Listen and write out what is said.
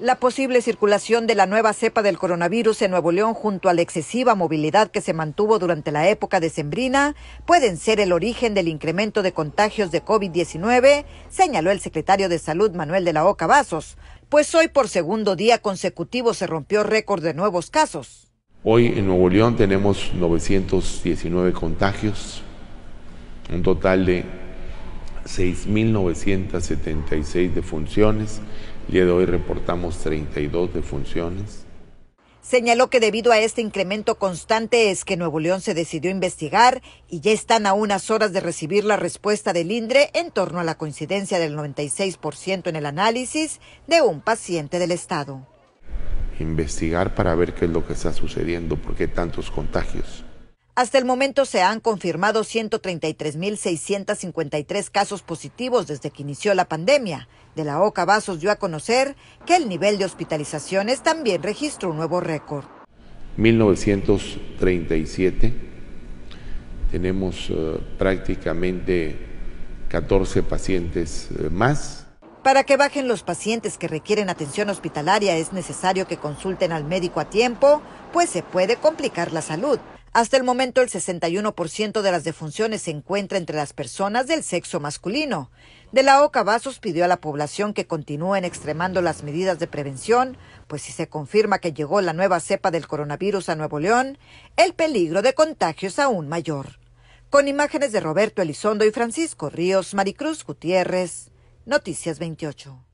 La posible circulación de la nueva cepa del coronavirus en Nuevo León junto a la excesiva movilidad que se mantuvo durante la época decembrina pueden ser el origen del incremento de contagios de COVID-19, señaló el secretario de Salud Manuel de la Oca Vasos, pues hoy por segundo día consecutivo se rompió récord de nuevos casos. Hoy en Nuevo León tenemos 919 contagios, un total de 6.976 defunciones el de hoy reportamos 32 defunciones. Señaló que debido a este incremento constante es que Nuevo León se decidió investigar y ya están a unas horas de recibir la respuesta del INDRE en torno a la coincidencia del 96% en el análisis de un paciente del Estado. Investigar para ver qué es lo que está sucediendo, por qué tantos contagios. Hasta el momento se han confirmado 133.653 casos positivos desde que inició la pandemia. De la OCA Vasos dio a conocer que el nivel de hospitalizaciones también registró un nuevo récord. 1937 tenemos eh, prácticamente 14 pacientes eh, más para que bajen los pacientes que requieren atención hospitalaria es necesario que consulten al médico a tiempo, pues se puede complicar la salud. Hasta el momento el 61% de las defunciones se encuentra entre las personas del sexo masculino. De la OCA Vasos pidió a la población que continúen extremando las medidas de prevención, pues si se confirma que llegó la nueva cepa del coronavirus a Nuevo León, el peligro de contagio es aún mayor. Con imágenes de Roberto Elizondo y Francisco Ríos, Maricruz Gutiérrez, Noticias 28.